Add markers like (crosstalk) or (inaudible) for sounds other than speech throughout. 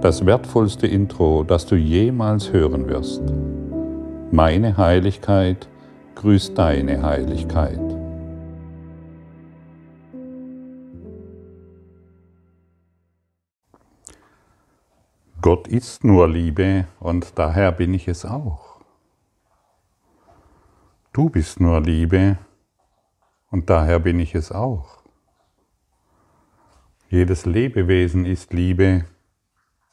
das wertvollste Intro, das du jemals hören wirst. Meine Heiligkeit grüßt deine Heiligkeit. Gott ist nur Liebe und daher bin ich es auch. Du bist nur Liebe und daher bin ich es auch. Jedes Lebewesen ist Liebe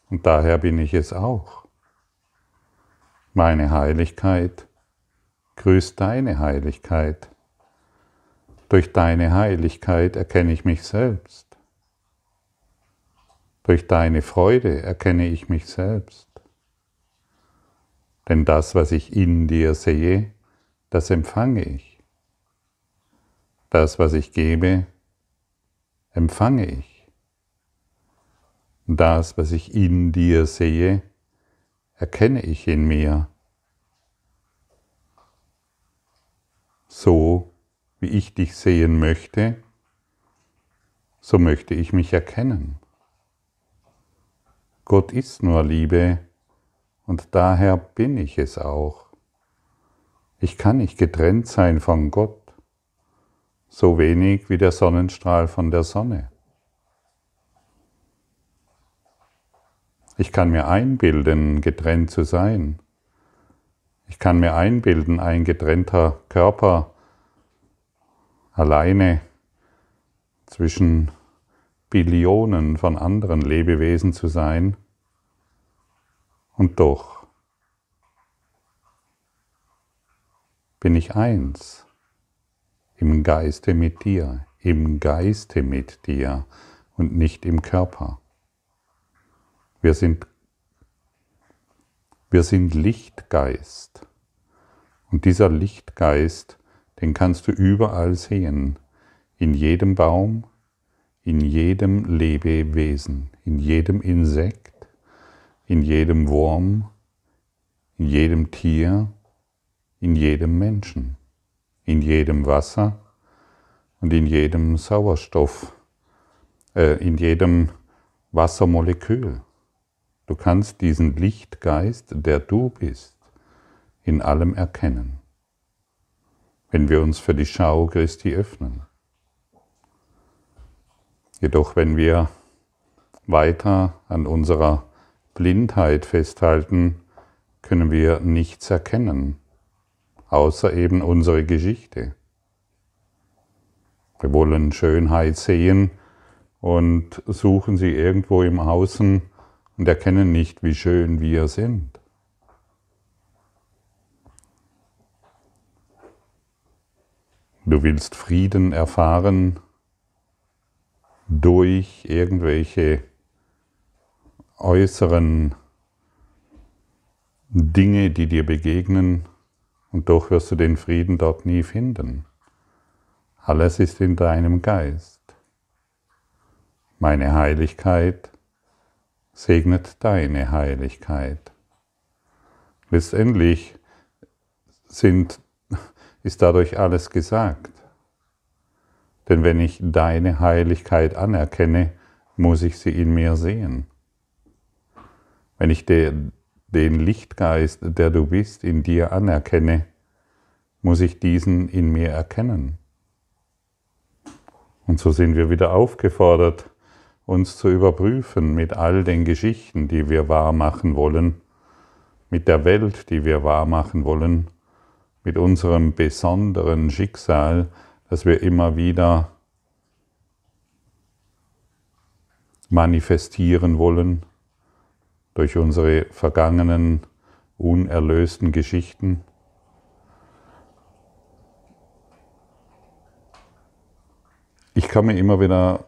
und daher bin ich es auch. Meine Heiligkeit grüßt deine Heiligkeit. Durch deine Heiligkeit erkenne ich mich selbst. Durch deine Freude erkenne ich mich selbst. Denn das, was ich in dir sehe, das empfange ich. Das, was ich gebe, empfange ich. Das, was ich in dir sehe, erkenne ich in mir. So wie ich dich sehen möchte, so möchte ich mich erkennen. Gott ist nur Liebe und daher bin ich es auch. Ich kann nicht getrennt sein von Gott, so wenig wie der Sonnenstrahl von der Sonne. Ich kann mir einbilden, getrennt zu sein. Ich kann mir einbilden, ein getrennter Körper alleine zwischen Billionen von anderen Lebewesen zu sein. Und doch bin ich eins im Geiste mit dir, im Geiste mit dir und nicht im Körper. Wir sind, wir sind Lichtgeist. Und dieser Lichtgeist, den kannst du überall sehen. In jedem Baum, in jedem Lebewesen, in jedem Insekt, in jedem Wurm, in jedem Tier, in jedem Menschen, in jedem Wasser und in jedem Sauerstoff, äh, in jedem Wassermolekül. Du kannst diesen Lichtgeist, der du bist, in allem erkennen, wenn wir uns für die Schau Christi öffnen. Jedoch wenn wir weiter an unserer Blindheit festhalten, können wir nichts erkennen, außer eben unsere Geschichte. Wir wollen Schönheit sehen und suchen sie irgendwo im Außen, und erkennen nicht, wie schön wir sind. Du willst Frieden erfahren durch irgendwelche äußeren Dinge, die dir begegnen, und doch wirst du den Frieden dort nie finden. Alles ist in deinem Geist. Meine Heiligkeit segnet deine Heiligkeit. Letztendlich sind, ist dadurch alles gesagt. Denn wenn ich deine Heiligkeit anerkenne, muss ich sie in mir sehen. Wenn ich den Lichtgeist, der du bist, in dir anerkenne, muss ich diesen in mir erkennen. Und so sind wir wieder aufgefordert, uns zu überprüfen mit all den Geschichten, die wir wahrmachen wollen, mit der Welt, die wir wahrmachen wollen, mit unserem besonderen Schicksal, das wir immer wieder manifestieren wollen durch unsere vergangenen unerlösten Geschichten. Ich komme immer wieder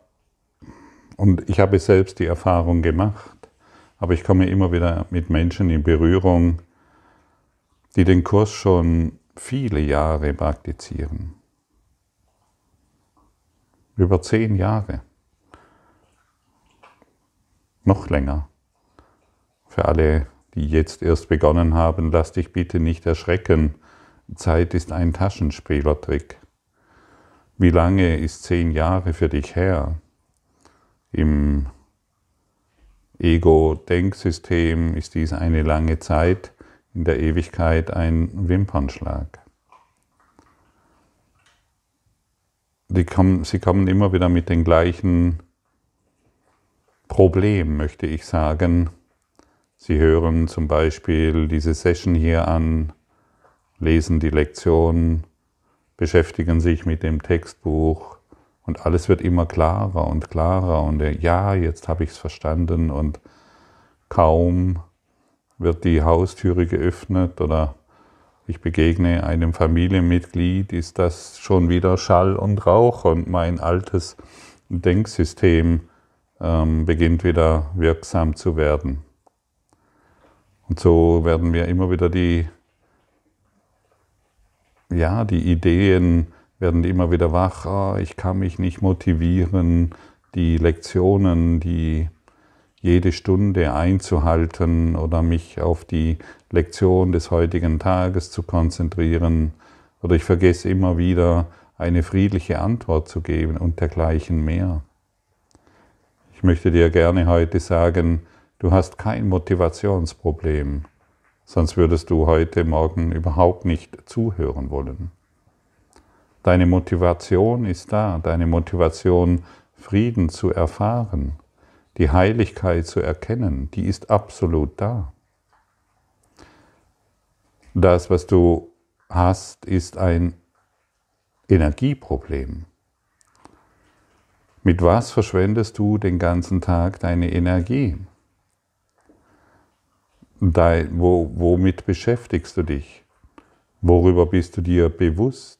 und ich habe selbst die Erfahrung gemacht, aber ich komme immer wieder mit Menschen in Berührung, die den Kurs schon viele Jahre praktizieren. Über zehn Jahre. Noch länger. Für alle, die jetzt erst begonnen haben, lass dich bitte nicht erschrecken. Zeit ist ein Taschenspielertrick. Wie lange ist zehn Jahre für dich her? im Ego-Denksystem ist dies eine lange Zeit, in der Ewigkeit ein Wimpernschlag. Kommen, sie kommen immer wieder mit den gleichen Problemen, möchte ich sagen. Sie hören zum Beispiel diese Session hier an, lesen die Lektion, beschäftigen sich mit dem Textbuch, und alles wird immer klarer und klarer und äh, ja, jetzt habe ich es verstanden und kaum wird die Haustüre geöffnet oder ich begegne einem Familienmitglied, ist das schon wieder Schall und Rauch und mein altes Denksystem ähm, beginnt wieder wirksam zu werden. Und so werden mir immer wieder die, ja, die Ideen werden immer wieder wach, ah, ich kann mich nicht motivieren, die Lektionen, die jede Stunde einzuhalten oder mich auf die Lektion des heutigen Tages zu konzentrieren oder ich vergesse immer wieder eine friedliche Antwort zu geben und dergleichen mehr. Ich möchte dir gerne heute sagen, du hast kein Motivationsproblem, sonst würdest du heute Morgen überhaupt nicht zuhören wollen. Deine Motivation ist da, deine Motivation, Frieden zu erfahren, die Heiligkeit zu erkennen, die ist absolut da. Das, was du hast, ist ein Energieproblem. Mit was verschwendest du den ganzen Tag deine Energie? Dein, wo, womit beschäftigst du dich? Worüber bist du dir bewusst?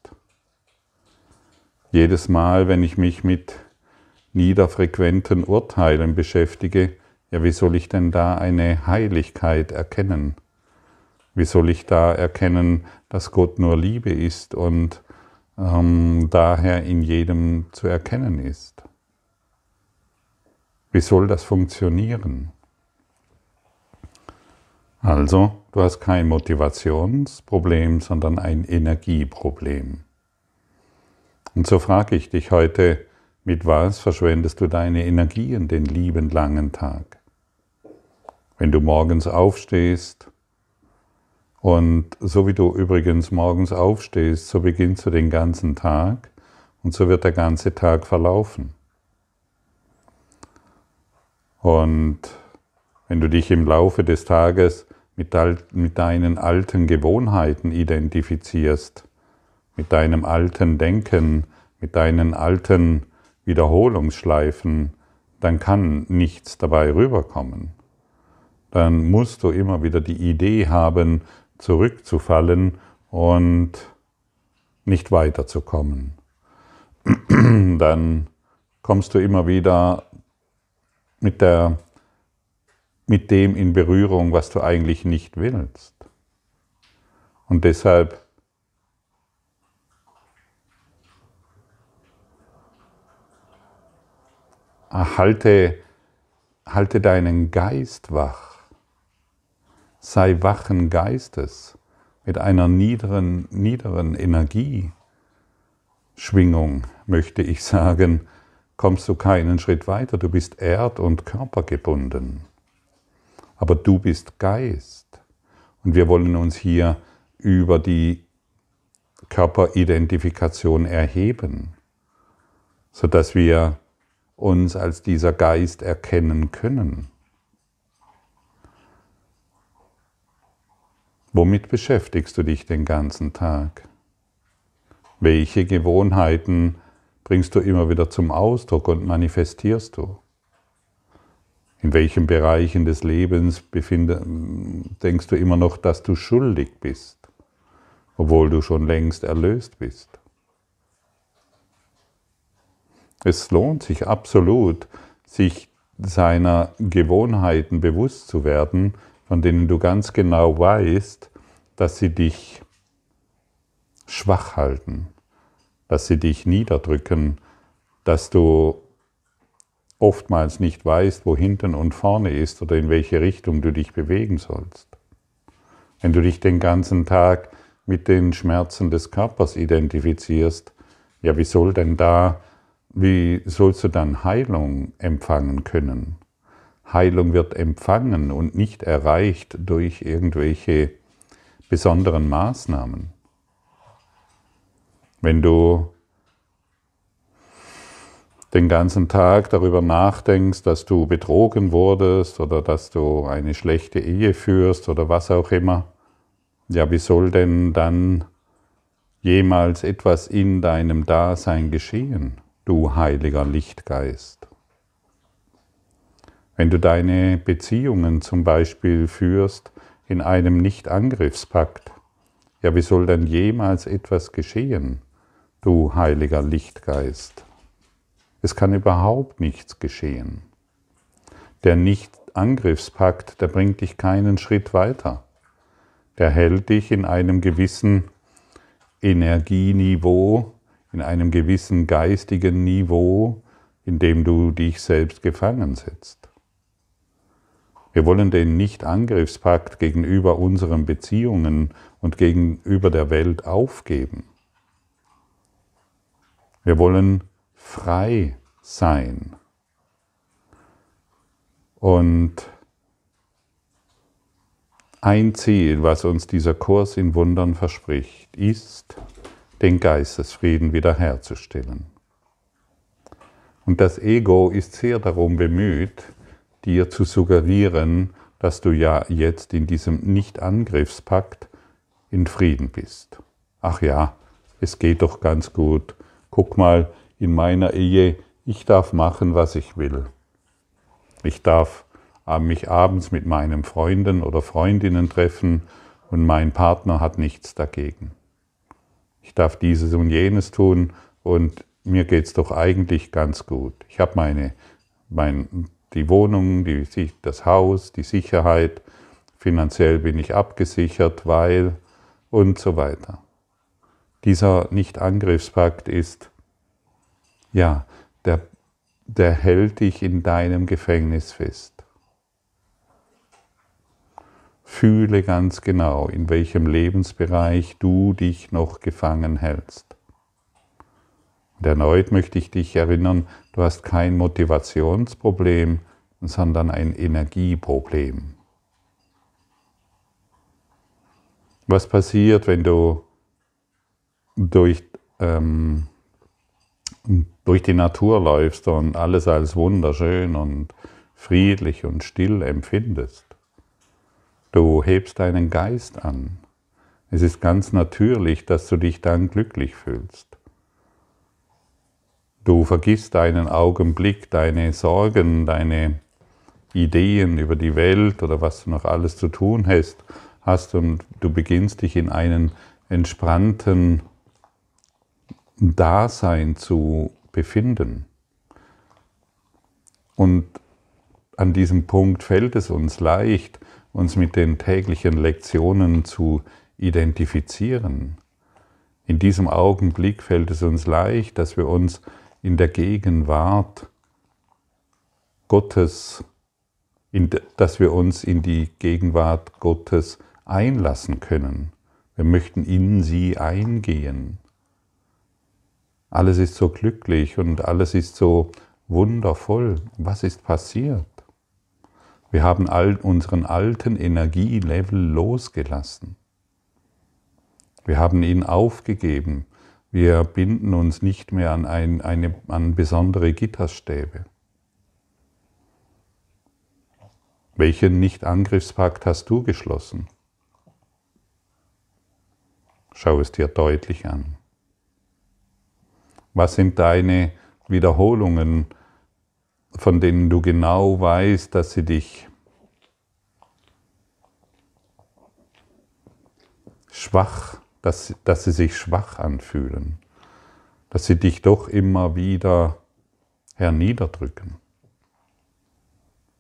Jedes Mal, wenn ich mich mit niederfrequenten Urteilen beschäftige, ja, wie soll ich denn da eine Heiligkeit erkennen? Wie soll ich da erkennen, dass Gott nur Liebe ist und ähm, daher in jedem zu erkennen ist? Wie soll das funktionieren? Also, du hast kein Motivationsproblem, sondern ein Energieproblem. Und so frage ich dich heute, mit was verschwendest du deine Energien den lieben langen Tag? Wenn du morgens aufstehst, und so wie du übrigens morgens aufstehst, so beginnst du den ganzen Tag und so wird der ganze Tag verlaufen. Und wenn du dich im Laufe des Tages mit, mit deinen alten Gewohnheiten identifizierst, mit deinem alten Denken, mit deinen alten Wiederholungsschleifen, dann kann nichts dabei rüberkommen. Dann musst du immer wieder die Idee haben, zurückzufallen und nicht weiterzukommen. (clears throat) Dann kommst du immer wieder mit, der, mit dem in Berührung, was du eigentlich nicht willst. Und deshalb Ah, halte, halte deinen Geist wach. Sei wachen Geistes mit einer niederen, niederen Energieschwingung, möchte ich sagen, kommst du keinen Schritt weiter. Du bist erd- und körpergebunden. Aber du bist Geist. Und wir wollen uns hier über die Körperidentifikation erheben, sodass wir uns als dieser Geist erkennen können? Womit beschäftigst du dich den ganzen Tag? Welche Gewohnheiten bringst du immer wieder zum Ausdruck und manifestierst du? In welchen Bereichen des Lebens denkst du immer noch, dass du schuldig bist, obwohl du schon längst erlöst bist? Es lohnt sich absolut, sich seiner Gewohnheiten bewusst zu werden, von denen du ganz genau weißt, dass sie dich schwach halten, dass sie dich niederdrücken, dass du oftmals nicht weißt, wo hinten und vorne ist oder in welche Richtung du dich bewegen sollst. Wenn du dich den ganzen Tag mit den Schmerzen des Körpers identifizierst, ja, wie soll denn da wie sollst du dann Heilung empfangen können? Heilung wird empfangen und nicht erreicht durch irgendwelche besonderen Maßnahmen. Wenn du den ganzen Tag darüber nachdenkst, dass du betrogen wurdest oder dass du eine schlechte Ehe führst oder was auch immer, ja, wie soll denn dann jemals etwas in deinem Dasein geschehen? du heiliger Lichtgeist. Wenn du deine Beziehungen zum Beispiel führst in einem Nicht-Angriffspakt, ja, wie soll dann jemals etwas geschehen, du heiliger Lichtgeist? Es kann überhaupt nichts geschehen. Der Nicht-Angriffspakt, der bringt dich keinen Schritt weiter. Der hält dich in einem gewissen Energieniveau, in einem gewissen geistigen Niveau, in dem du dich selbst gefangen setzt. Wir wollen den Nicht-Angriffspakt gegenüber unseren Beziehungen und gegenüber der Welt aufgeben. Wir wollen frei sein. Und ein Ziel, was uns dieser Kurs in Wundern verspricht, ist, den Geistesfrieden wiederherzustellen. Und das Ego ist sehr darum bemüht, dir zu suggerieren, dass du ja jetzt in diesem Nicht-Angriffspakt in Frieden bist. Ach ja, es geht doch ganz gut. Guck mal, in meiner Ehe, ich darf machen, was ich will. Ich darf äh, mich abends mit meinen Freunden oder Freundinnen treffen und mein Partner hat nichts dagegen ich darf dieses und jenes tun und mir geht es doch eigentlich ganz gut. Ich habe meine, mein, die Wohnung, die, das Haus, die Sicherheit, finanziell bin ich abgesichert, weil und so weiter. Dieser Nicht-Angriffspakt ist, ja, der, der hält dich in deinem Gefängnis fest. Fühle ganz genau, in welchem Lebensbereich du dich noch gefangen hältst. Und erneut möchte ich dich erinnern, du hast kein Motivationsproblem, sondern ein Energieproblem. Was passiert, wenn du durch, ähm, durch die Natur läufst und alles als wunderschön und friedlich und still empfindest? Du hebst deinen Geist an. Es ist ganz natürlich, dass du dich dann glücklich fühlst. Du vergisst einen Augenblick deine Sorgen, deine Ideen über die Welt oder was du noch alles zu tun hast, hast und du beginnst dich in einen entspannten Dasein zu befinden. Und an diesem Punkt fällt es uns leicht, uns mit den täglichen Lektionen zu identifizieren. In diesem Augenblick fällt es uns leicht, dass wir uns in der Gegenwart Gottes, in, dass wir uns in die Gegenwart Gottes einlassen können. Wir möchten in sie eingehen. Alles ist so glücklich und alles ist so wundervoll. Was ist passiert? Wir haben all unseren alten Energielevel losgelassen. Wir haben ihn aufgegeben. Wir binden uns nicht mehr an, ein, eine, an besondere Gitterstäbe. Welchen Nicht-Angriffspakt hast du geschlossen? Schau es dir deutlich an. Was sind deine Wiederholungen von denen du genau weißt, dass sie dich schwach, dass, dass sie sich schwach anfühlen, dass sie dich doch immer wieder herniederdrücken.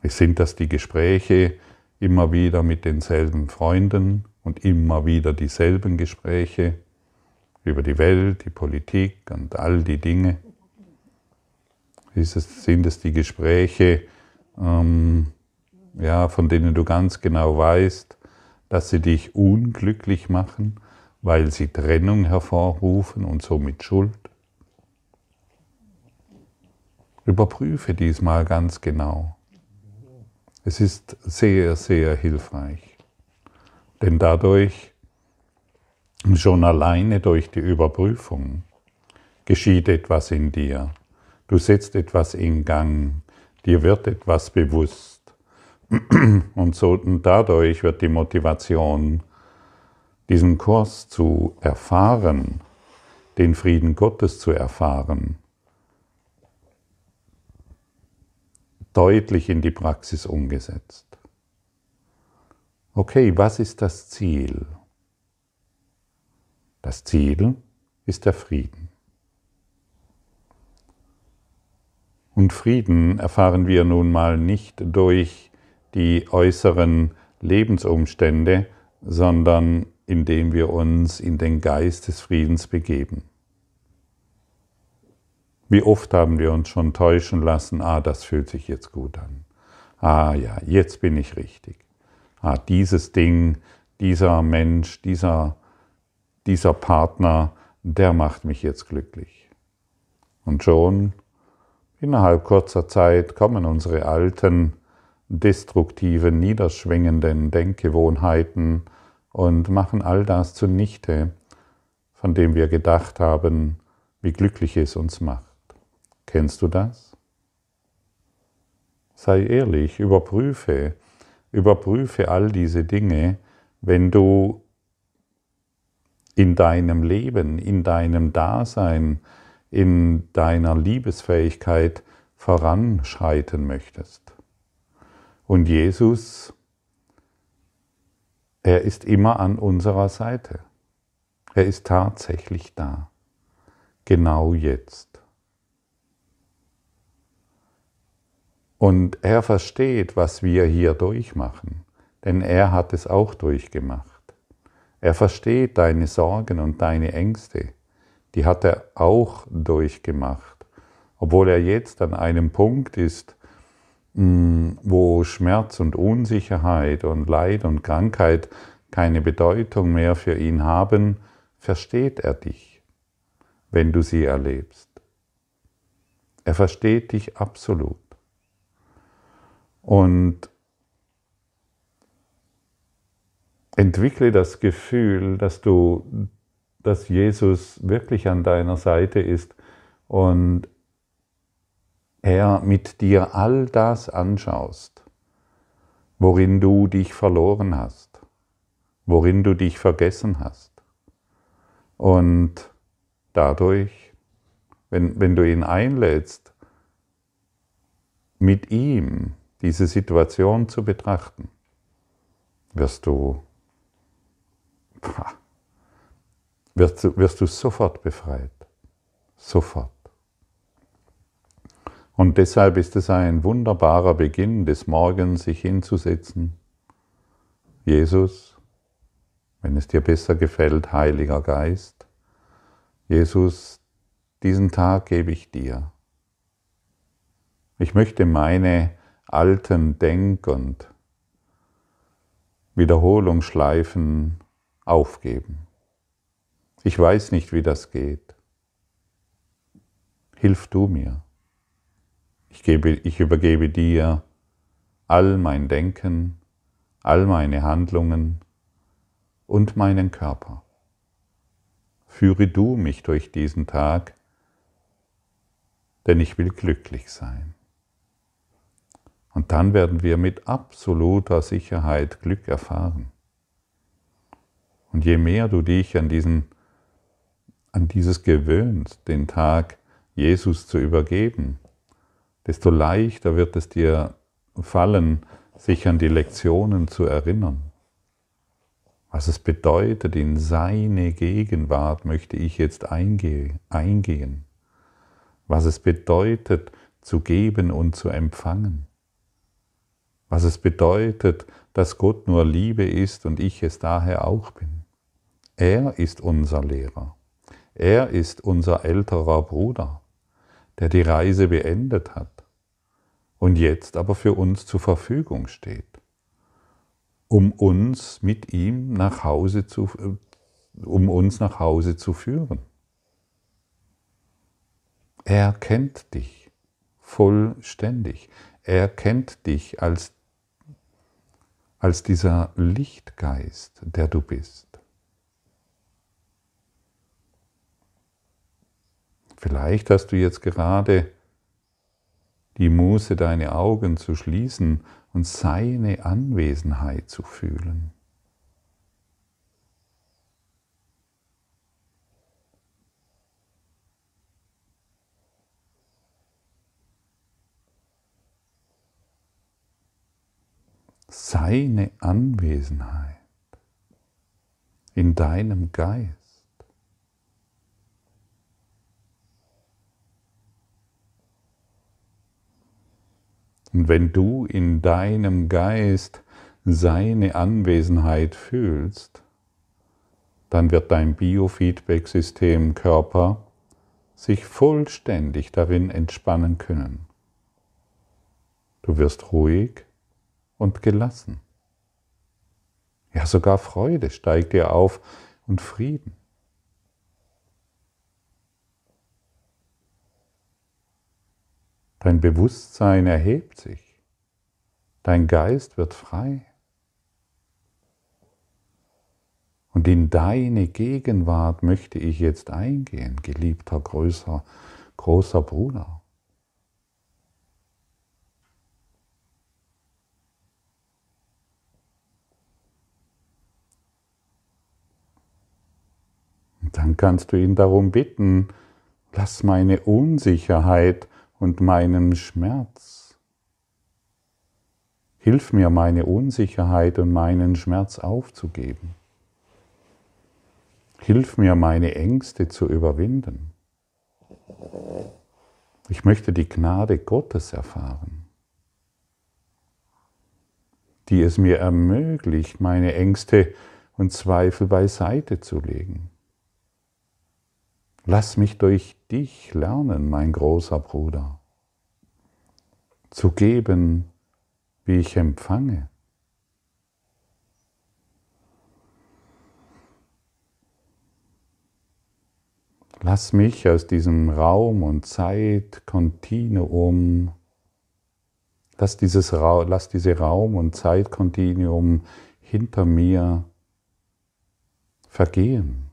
Sind das die Gespräche immer wieder mit denselben Freunden und immer wieder dieselben Gespräche über die Welt, die Politik und all die Dinge? ist es, sind es die Gespräche, ähm, ja, von denen du ganz genau weißt, dass sie dich unglücklich machen, weil sie Trennung hervorrufen und somit Schuld? Überprüfe diesmal ganz genau. Es ist sehr, sehr hilfreich, denn dadurch, schon alleine durch die Überprüfung, geschieht etwas in dir. Du setzt etwas in Gang, dir wird etwas bewusst. (clears throat) Und, so, und dadurch wird die Motivation, diesen Kurs zu erfahren, den Frieden Gottes zu erfahren, deutlich in die Praxis umgesetzt. Okay, was ist das Ziel? Das Ziel ist der Frieden. Und Frieden erfahren wir nun mal nicht durch die äußeren Lebensumstände, sondern indem wir uns in den Geist des Friedens begeben. Wie oft haben wir uns schon täuschen lassen, ah, das fühlt sich jetzt gut an. Ah ja, jetzt bin ich richtig. Ah, dieses Ding, dieser Mensch, dieser, dieser Partner, der macht mich jetzt glücklich. Und schon Innerhalb kurzer Zeit kommen unsere alten, destruktiven, niederschwingenden Denkgewohnheiten und machen all das zunichte, von dem wir gedacht haben, wie glücklich es uns macht. Kennst du das? Sei ehrlich, überprüfe, überprüfe all diese Dinge, wenn du in deinem Leben, in deinem Dasein, in deiner Liebesfähigkeit voranschreiten möchtest. Und Jesus, er ist immer an unserer Seite. Er ist tatsächlich da, genau jetzt. Und er versteht, was wir hier durchmachen, denn er hat es auch durchgemacht. Er versteht deine Sorgen und deine Ängste die hat er auch durchgemacht. Obwohl er jetzt an einem Punkt ist, mm, wo Schmerz und Unsicherheit und Leid und Krankheit keine Bedeutung mehr für ihn haben, versteht er dich, wenn du sie erlebst. Er versteht dich absolut. Und entwickle das Gefühl, dass du dass Jesus wirklich an deiner Seite ist und er mit dir all das anschaust, worin du dich verloren hast, worin du dich vergessen hast. Und dadurch, wenn, wenn du ihn einlädst, mit ihm diese Situation zu betrachten, wirst du pah, wirst du, wirst du sofort befreit. Sofort. Und deshalb ist es ein wunderbarer Beginn des Morgens, sich hinzusetzen. Jesus, wenn es dir besser gefällt, Heiliger Geist, Jesus, diesen Tag gebe ich dir. Ich möchte meine alten Denk- und Wiederholungsschleifen aufgeben. Ich weiß nicht, wie das geht. Hilf du mir. Ich, gebe, ich übergebe dir all mein Denken, all meine Handlungen und meinen Körper. Führe du mich durch diesen Tag, denn ich will glücklich sein. Und dann werden wir mit absoluter Sicherheit Glück erfahren. Und je mehr du dich an diesen an dieses gewöhnst, den Tag Jesus zu übergeben, desto leichter wird es dir fallen, sich an die Lektionen zu erinnern. Was es bedeutet, in seine Gegenwart möchte ich jetzt eingehen. Was es bedeutet, zu geben und zu empfangen. Was es bedeutet, dass Gott nur Liebe ist und ich es daher auch bin. Er ist unser Lehrer. Er ist unser älterer Bruder, der die Reise beendet hat und jetzt aber für uns zur Verfügung steht, um uns mit ihm nach Hause zu, äh, um uns nach Hause zu führen. Er kennt dich vollständig. Er kennt dich als, als dieser Lichtgeist, der du bist. Vielleicht hast du jetzt gerade die Muße, deine Augen zu schließen und seine Anwesenheit zu fühlen. Seine Anwesenheit in deinem Geist. Und wenn du in deinem Geist seine Anwesenheit fühlst, dann wird dein Biofeedback-System Körper sich vollständig darin entspannen können. Du wirst ruhig und gelassen. Ja, sogar Freude steigt dir auf und Frieden. Dein Bewusstsein erhebt sich. Dein Geist wird frei. Und in deine Gegenwart möchte ich jetzt eingehen, geliebter größer, großer Bruder. dann kannst du ihn darum bitten, lass meine Unsicherheit und meinem Schmerz. Hilf mir, meine Unsicherheit und meinen Schmerz aufzugeben. Hilf mir, meine Ängste zu überwinden. Ich möchte die Gnade Gottes erfahren, die es mir ermöglicht, meine Ängste und Zweifel beiseite zu legen. Lass mich durch dich lernen, mein großer Bruder, zu geben, wie ich empfange. Lass mich aus diesem Raum und Zeit Kontinuum, lass, dieses Ra lass diese Raum- und Zeitkontinuum hinter mir vergehen,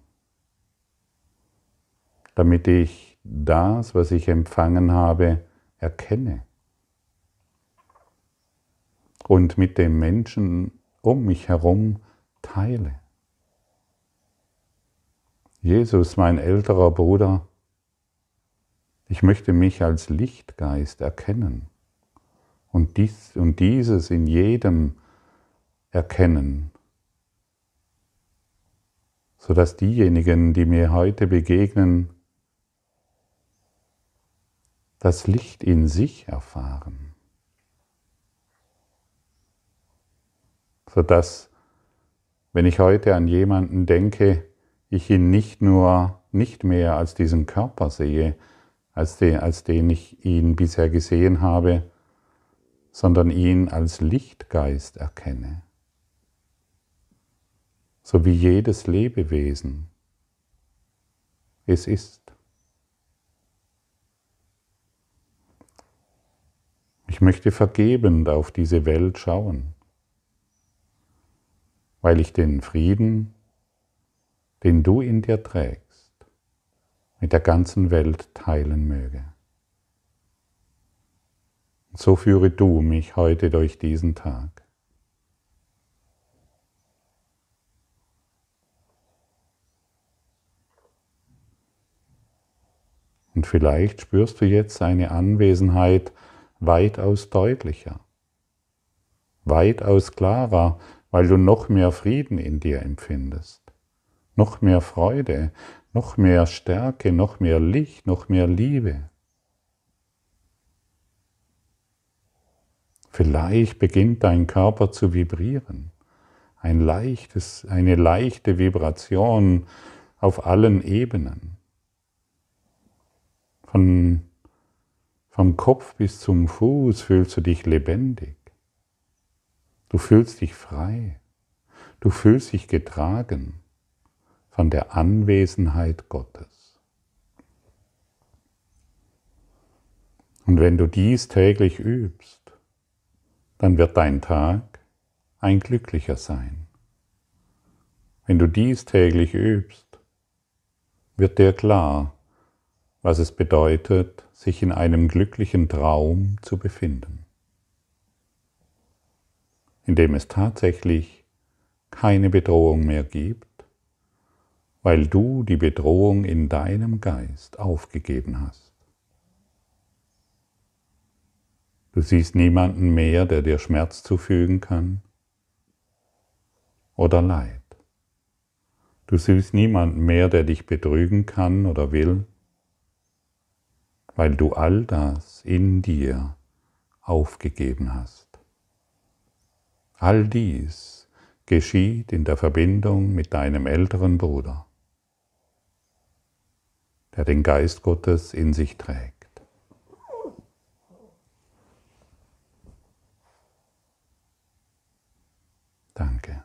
damit ich das, was ich empfangen habe, erkenne und mit den Menschen um mich herum teile. Jesus, mein älterer Bruder, ich möchte mich als Lichtgeist erkennen und, dies, und dieses in jedem erkennen, sodass diejenigen, die mir heute begegnen, das Licht in sich erfahren, sodass, wenn ich heute an jemanden denke, ich ihn nicht nur nicht mehr als diesen Körper sehe, als den, als den ich ihn bisher gesehen habe, sondern ihn als Lichtgeist erkenne, so wie jedes Lebewesen es ist. Ich möchte vergebend auf diese Welt schauen, weil ich den Frieden, den du in dir trägst, mit der ganzen Welt teilen möge. Und so führe du mich heute durch diesen Tag. Und vielleicht spürst du jetzt eine Anwesenheit weitaus deutlicher, weitaus klarer, weil du noch mehr Frieden in dir empfindest, noch mehr Freude, noch mehr Stärke, noch mehr Licht, noch mehr Liebe. Vielleicht beginnt dein Körper zu vibrieren. Ein leichtes, eine leichte Vibration auf allen Ebenen. Von vom Kopf bis zum Fuß fühlst du dich lebendig. Du fühlst dich frei. Du fühlst dich getragen von der Anwesenheit Gottes. Und wenn du dies täglich übst, dann wird dein Tag ein glücklicher sein. Wenn du dies täglich übst, wird dir klar, was es bedeutet, sich in einem glücklichen Traum zu befinden, in dem es tatsächlich keine Bedrohung mehr gibt, weil du die Bedrohung in deinem Geist aufgegeben hast. Du siehst niemanden mehr, der dir Schmerz zufügen kann oder Leid. Du siehst niemanden mehr, der dich betrügen kann oder will weil du all das in dir aufgegeben hast. All dies geschieht in der Verbindung mit deinem älteren Bruder, der den Geist Gottes in sich trägt. Danke.